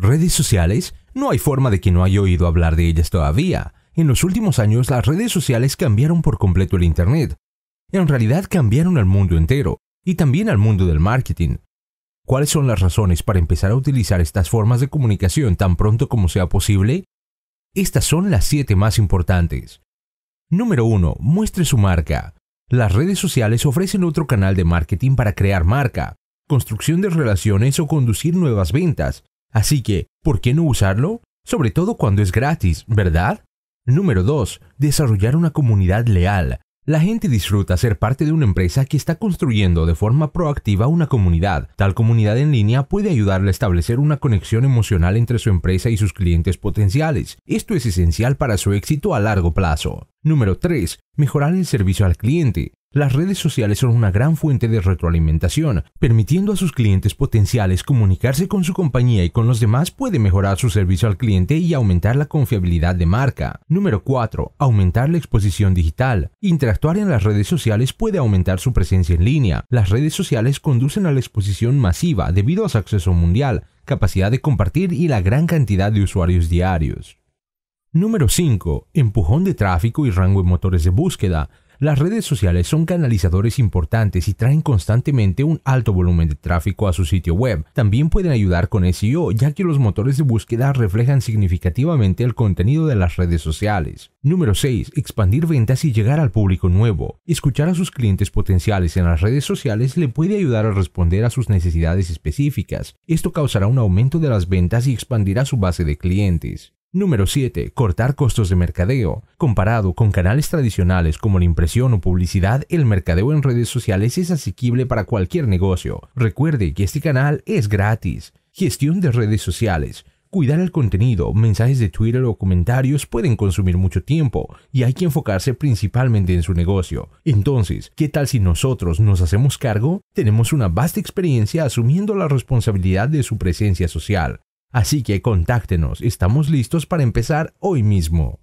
Redes sociales, no hay forma de que no haya oído hablar de ellas todavía. En los últimos años las redes sociales cambiaron por completo el Internet. En realidad cambiaron al mundo entero y también al mundo del marketing. ¿Cuáles son las razones para empezar a utilizar estas formas de comunicación tan pronto como sea posible? Estas son las 7 más importantes. Número 1. Muestre su marca. Las redes sociales ofrecen otro canal de marketing para crear marca, construcción de relaciones o conducir nuevas ventas, Así que, ¿por qué no usarlo? Sobre todo cuando es gratis, ¿verdad? Número 2. Desarrollar una comunidad leal. La gente disfruta ser parte de una empresa que está construyendo de forma proactiva una comunidad. Tal comunidad en línea puede ayudarle a establecer una conexión emocional entre su empresa y sus clientes potenciales. Esto es esencial para su éxito a largo plazo. Número 3. Mejorar el servicio al cliente. Las redes sociales son una gran fuente de retroalimentación, permitiendo a sus clientes potenciales comunicarse con su compañía y con los demás puede mejorar su servicio al cliente y aumentar la confiabilidad de marca. Número 4. Aumentar la exposición digital. Interactuar en las redes sociales puede aumentar su presencia en línea. Las redes sociales conducen a la exposición masiva debido a su acceso mundial, capacidad de compartir y la gran cantidad de usuarios diarios. Número 5. Empujón de tráfico y rango en motores de búsqueda. Las redes sociales son canalizadores importantes y traen constantemente un alto volumen de tráfico a su sitio web. También pueden ayudar con SEO, ya que los motores de búsqueda reflejan significativamente el contenido de las redes sociales. Número 6. Expandir ventas y llegar al público nuevo. Escuchar a sus clientes potenciales en las redes sociales le puede ayudar a responder a sus necesidades específicas. Esto causará un aumento de las ventas y expandirá su base de clientes. Número 7. Cortar costos de mercadeo. Comparado con canales tradicionales como la impresión o publicidad, el mercadeo en redes sociales es asequible para cualquier negocio. Recuerde que este canal es gratis. Gestión de redes sociales. Cuidar el contenido, mensajes de Twitter o comentarios pueden consumir mucho tiempo y hay que enfocarse principalmente en su negocio. Entonces, ¿qué tal si nosotros nos hacemos cargo? Tenemos una vasta experiencia asumiendo la responsabilidad de su presencia social. Así que contáctenos, estamos listos para empezar hoy mismo.